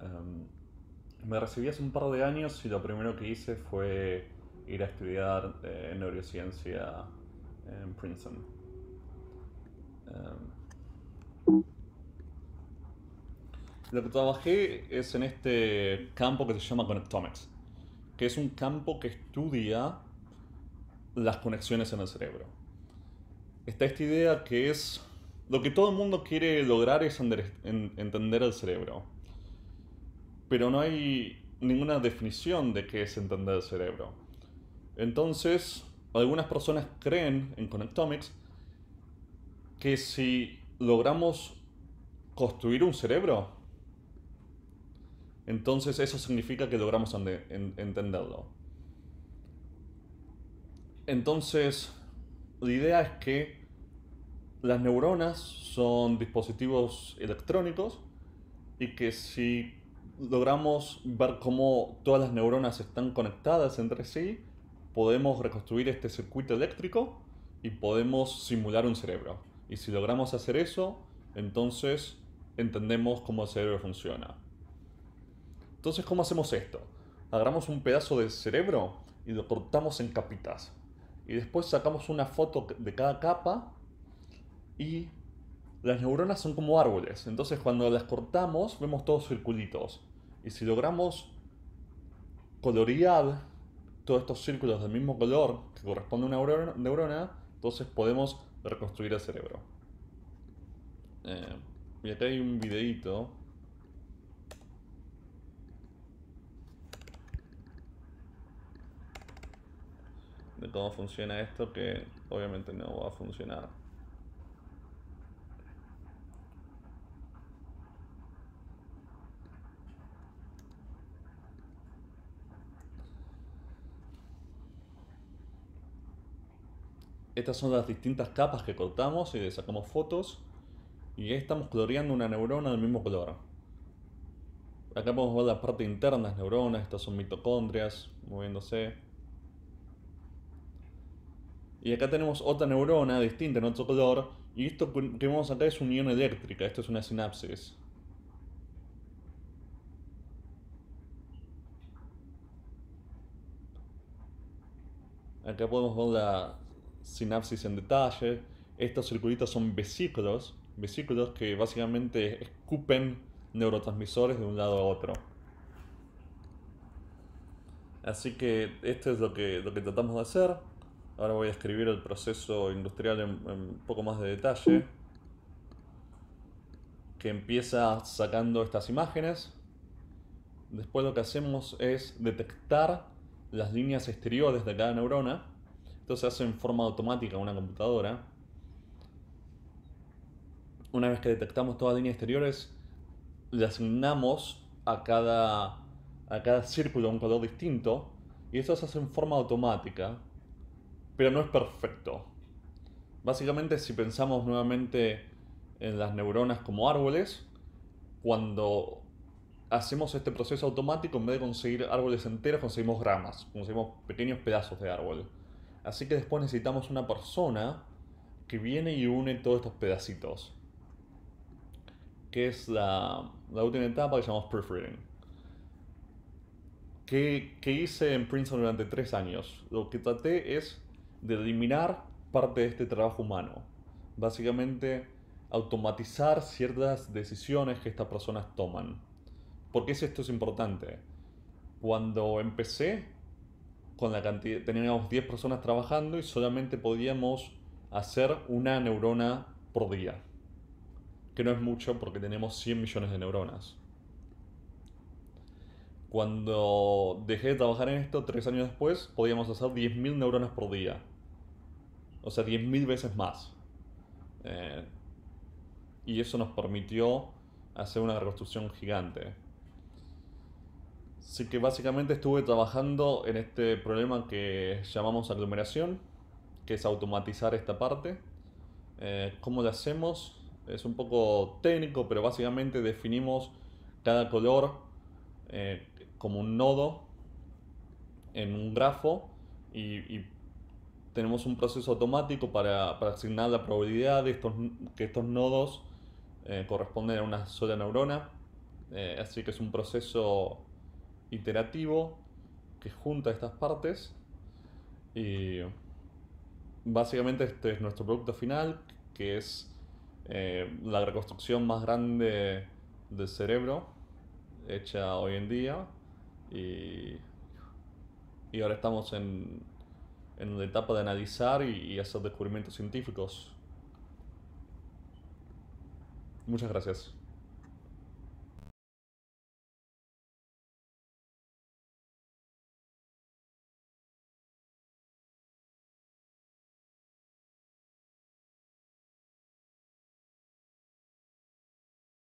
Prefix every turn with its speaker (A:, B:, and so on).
A: Em, me recibí hace un par de años y lo primero que hice fue ir a estudiar eh, neurociencia en Princeton. Em, lo que trabajé es en este campo que se llama Connectomics, que es un campo que estudia las conexiones en el cerebro. Está esta idea que es lo que todo el mundo quiere lograr es entender el cerebro pero no hay ninguna definición de qué es entender el cerebro. Entonces, algunas personas creen en Connectomics que si logramos construir un cerebro, entonces eso significa que logramos entenderlo. Entonces, la idea es que las neuronas son dispositivos electrónicos y que si logramos ver cómo todas las neuronas están conectadas entre sí, podemos reconstruir este circuito eléctrico y podemos simular un cerebro. Y si logramos hacer eso, entonces entendemos cómo el cerebro funciona. Entonces, ¿cómo hacemos esto? Agarramos un pedazo de cerebro y lo cortamos en capitas. Y después sacamos una foto de cada capa y las neuronas son como árboles, entonces cuando las cortamos vemos todos circulitos. Y si logramos colorear todos estos círculos del mismo color que corresponde a una neurona, entonces podemos reconstruir el cerebro. Eh, y acá hay un videito. De cómo funciona esto que obviamente no va a funcionar. estas son las distintas capas que cortamos y le sacamos fotos. Y estamos coloreando una neurona del mismo color. Acá podemos ver la parte interna de las neuronas, estas son mitocondrias moviéndose. Y acá tenemos otra neurona distinta en otro color. Y esto que vemos acá es unión eléctrica, esto es una sinapsis. Acá podemos ver la sinapsis en detalle. Estos circuitos son vesículos, vesículos que básicamente escupen neurotransmisores de un lado a otro. Así que esto es lo que, lo que tratamos de hacer. Ahora voy a escribir el proceso industrial en, un poco más de detalle. Que empieza sacando estas imágenes. Después lo que hacemos es detectar las líneas exteriores de cada neurona esto se hace en forma automática en una computadora. Una vez que detectamos todas las líneas exteriores, le asignamos a cada, a cada círculo un color distinto. Y esto se hace en forma automática, pero no es perfecto. Básicamente, si pensamos nuevamente en las neuronas como árboles, cuando hacemos este proceso automático, en vez de conseguir árboles enteros, conseguimos ramas, conseguimos pequeños pedazos de árbol. Así que después necesitamos una persona que viene y une todos estos pedacitos. Que es la, última etapa que llamamos proofreading. Que, hice en Princeton durante tres años? Lo que traté es de eliminar parte de este trabajo humano. Básicamente, automatizar ciertas decisiones que estas personas toman. ¿Por qué es esto es importante? Cuando empecé, con la cantidad, teníamos 10 personas trabajando y solamente podíamos hacer una neurona por día. Que no es mucho porque tenemos 100 millones de neuronas. Cuando dejé de trabajar en esto, tres años después, podíamos hacer 10.000 neuronas por día. O sea, 10.000 veces más. Eh, y eso nos permitió hacer una reconstrucción gigante. Así que básicamente estuve trabajando en este problema que llamamos aglomeración, que es automatizar esta parte. Eh, ¿Cómo lo hacemos? Es un poco técnico, pero básicamente definimos cada color eh, como un nodo en un grafo y, tenemos un proceso automático para, asignar la probabilidad de estos, que estos nodos eh, corresponden a una sola neurona. así que es un proceso iterativo que junta estas partes y básicamente este es nuestro producto final que es eh, la reconstrucción más grande del cerebro hecha hoy en día y, ahora estamos en, la etapa de analizar y, y hacer descubrimientos científicos. Muchas gracias.